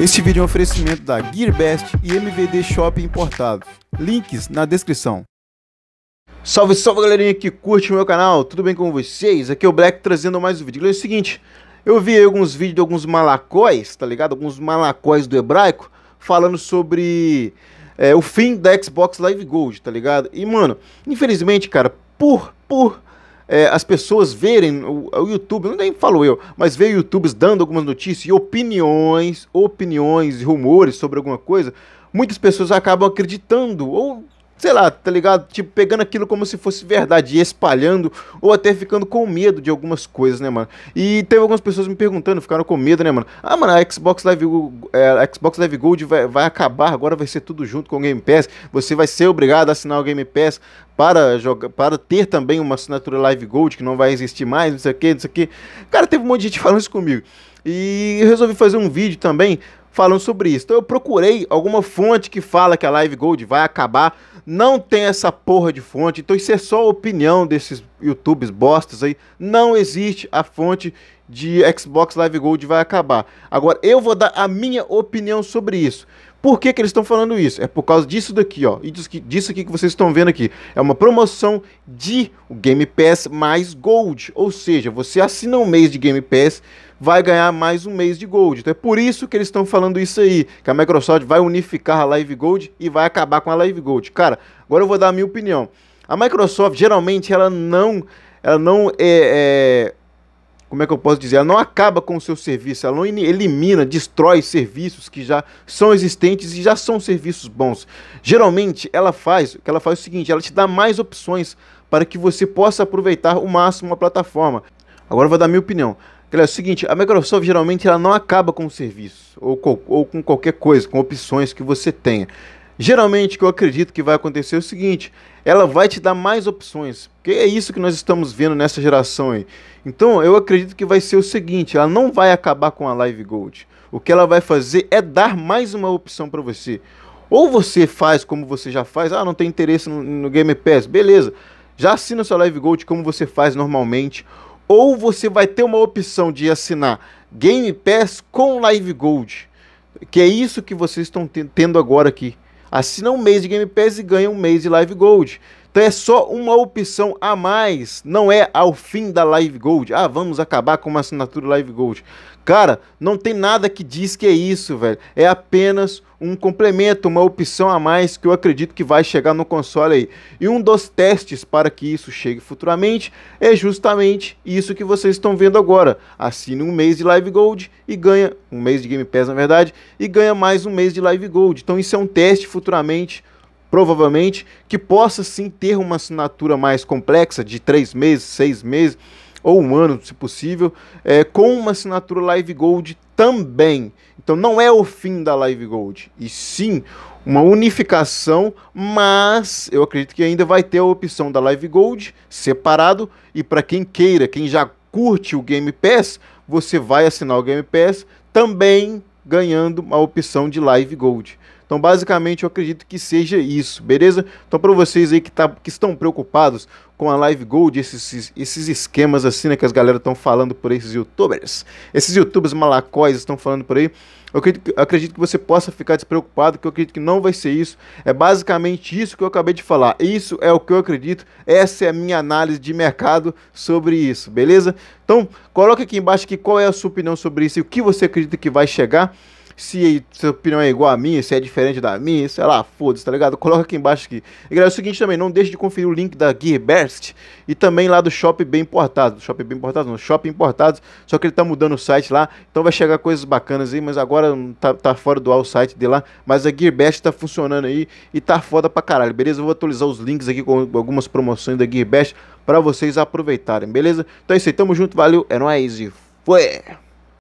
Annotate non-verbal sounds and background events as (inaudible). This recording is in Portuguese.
Este vídeo é um oferecimento da GearBest e MVD Shop Importados. Links na descrição. Salve, salve galerinha que curte o meu canal, tudo bem com vocês? Aqui é o Black trazendo mais um vídeo. Galera, é o seguinte, eu vi alguns vídeos de alguns malacóis, tá ligado? Alguns malacóis do hebraico falando sobre é, o fim da Xbox Live Gold, tá ligado? E mano, infelizmente, cara, por, por é, as pessoas verem o, o YouTube, não nem falo eu, mas ver YouTubes dando algumas notícias e opiniões, opiniões e rumores sobre alguma coisa, muitas pessoas acabam acreditando ou sei lá, tá ligado? Tipo, pegando aquilo como se fosse verdade e espalhando, ou até ficando com medo de algumas coisas, né, mano? E teve algumas pessoas me perguntando, ficaram com medo, né, mano? Ah, mano, a Xbox Live, é, a Xbox Live Gold vai, vai acabar, agora vai ser tudo junto com o Game Pass, você vai ser obrigado a assinar o Game Pass para, jogar, para ter também uma assinatura Live Gold que não vai existir mais, não sei o que, não sei o que. Cara, teve um monte de gente (laughs) falando isso comigo. E resolvi fazer um vídeo também falando sobre isso. Então eu procurei alguma fonte que fala que a Live Gold vai acabar. Não tem essa porra de fonte. Então isso é só a opinião desses YouTubes bostas aí. Não existe a fonte de Xbox Live Gold vai acabar. Agora eu vou dar a minha opinião sobre isso. Por que, que eles estão falando isso? É por causa disso daqui, ó. E disso aqui que vocês estão vendo aqui. É uma promoção de Game Pass mais Gold. Ou seja, você assina um mês de Game Pass, vai ganhar mais um mês de Gold. Então é por isso que eles estão falando isso aí. Que a Microsoft vai unificar a Live Gold e vai acabar com a Live Gold. Cara, agora eu vou dar a minha opinião. A Microsoft, geralmente, ela não, ela não é, é como é que eu posso dizer? Ela não acaba com o seu serviço, ela não elimina, destrói serviços que já são existentes e já são serviços bons. Geralmente, ela faz, o que ela faz é o seguinte, ela te dá mais opções para que você possa aproveitar o máximo a plataforma. Agora eu vou dar minha opinião. Galera, é o seguinte, a Microsoft geralmente ela não acaba com o serviço ou, ou com qualquer coisa, com opções que você tenha. Geralmente o que eu acredito que vai acontecer é o seguinte, ela vai te dar mais opções, porque é isso que nós estamos vendo nessa geração aí. Então eu acredito que vai ser o seguinte, ela não vai acabar com a Live Gold. O que ela vai fazer é dar mais uma opção para você. Ou você faz como você já faz, ah, não tem interesse no, no Game Pass, beleza. Já assina sua Live Gold como você faz normalmente, ou você vai ter uma opção de assinar Game Pass com Live Gold. Que é isso que vocês estão tendo agora aqui. Assina um mês de Game Pass e ganha um mês de Live Gold. Então é só uma opção a mais, não é ao fim da Live Gold. Ah, vamos acabar com uma assinatura Live Gold. Cara, não tem nada que diz que é isso, velho. É apenas um complemento, uma opção a mais que eu acredito que vai chegar no console aí. E um dos testes para que isso chegue futuramente é justamente isso que vocês estão vendo agora. Assine um mês de Live Gold e ganha um mês de Game Pass, na verdade, e ganha mais um mês de Live Gold. Então isso é um teste futuramente provavelmente, que possa sim ter uma assinatura mais complexa, de três meses, seis meses ou um ano, se possível, é, com uma assinatura Live Gold também. Então não é o fim da Live Gold, e sim uma unificação, mas eu acredito que ainda vai ter a opção da Live Gold separado e para quem queira, quem já curte o Game Pass, você vai assinar o Game Pass também ganhando a opção de Live Gold. Então, basicamente, eu acredito que seja isso, beleza? Então, para vocês aí que, tá, que estão preocupados com a Live Gold, esses, esses esquemas assim, né, que as galera estão falando por aí, esses youtubers, esses youtubers malacóis estão falando por aí, eu acredito, eu acredito, que você possa ficar despreocupado, que eu acredito que não vai ser isso. É basicamente isso que eu acabei de falar. Isso é o que eu acredito, essa é a minha análise de mercado sobre isso, beleza? Então, coloca aqui embaixo que qual é a sua opinião sobre isso e o que você acredita que vai chegar se sua opinião é igual a minha, se é diferente da minha, sei lá, foda-se, tá ligado? Coloca aqui embaixo aqui. E galera, é o seguinte também, não deixe de conferir o link da Gearbest e também lá do Shop Bem Importado. Shop Bem Importado não, Shop Importados, só que ele tá mudando o site lá, então vai chegar coisas bacanas aí, mas agora tá, tá fora do ar o site de lá, mas a Gearbest tá funcionando aí e tá foda pra caralho, beleza? Eu vou atualizar os links aqui com algumas promoções da Gearbest para vocês aproveitarem, beleza? Então é isso aí, tamo junto, valeu, é nóis e foi!